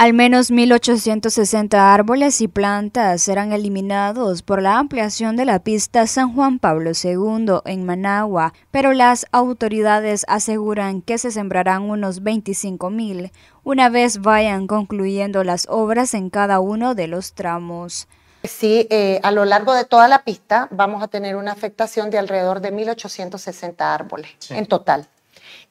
Al menos 1.860 árboles y plantas serán eliminados por la ampliación de la pista San Juan Pablo II en Managua, pero las autoridades aseguran que se sembrarán unos 25.000 una vez vayan concluyendo las obras en cada uno de los tramos. Sí, eh, a lo largo de toda la pista vamos a tener una afectación de alrededor de 1.860 árboles en total.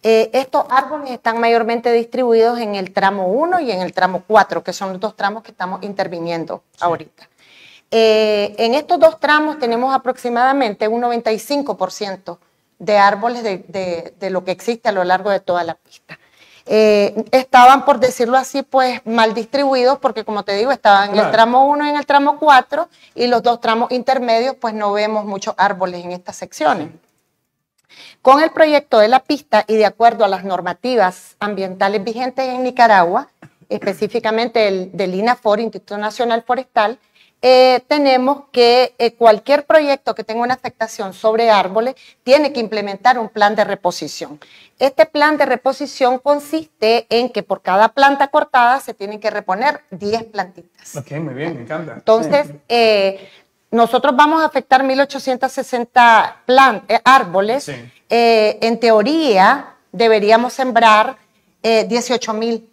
Eh, estos árboles están mayormente distribuidos en el tramo 1 y en el tramo 4, que son los dos tramos que estamos interviniendo ahorita. Eh, en estos dos tramos tenemos aproximadamente un 95% de árboles de, lo que existe a lo largo de toda la pista. Eh, estaban, por decirlo así, pues mal distribuidos porque, como te digo, estaban en el tramo 1 y en el tramo 4 y los dos tramos intermedios, pues no vemos muchos árboles en estas secciones. Con el proyecto de la pista y de acuerdo a las normativas ambientales vigentes en Nicaragua, específicamente el del INAFOR, Instituto Nacional Forestal, eh, tenemos que eh, cualquier proyecto que tenga una afectación sobre árboles tiene que implementar un plan de reposición. Este plan de reposición consiste en que por cada planta cortada se tienen que reponer 10 plantitas. Ok, muy bien, me encanta. Entonces, eh, nosotros vamos a afectar 1.860 eh, árboles. Eh, en teoría, deberíamos sembrar 18.200 eh,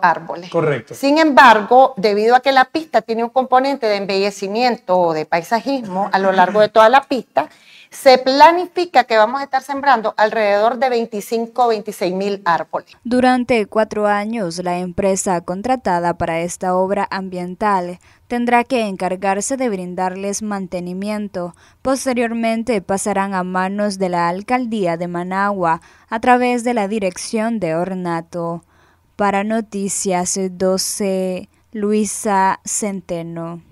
árboles. Correcto. Sin embargo, debido a que la pista tiene un componente de embellecimiento o de paisajismo a lo largo de toda la pista, se planifica que vamos a estar sembrando alrededor de 25 26 mil árboles. Durante cuatro años, la empresa contratada para esta obra ambiental tendrá que encargarse de brindarles mantenimiento. Posteriormente pasarán a manos de la Alcaldía de Managua a través de la Dirección de Ornato. Para Noticias 12, Luisa Centeno.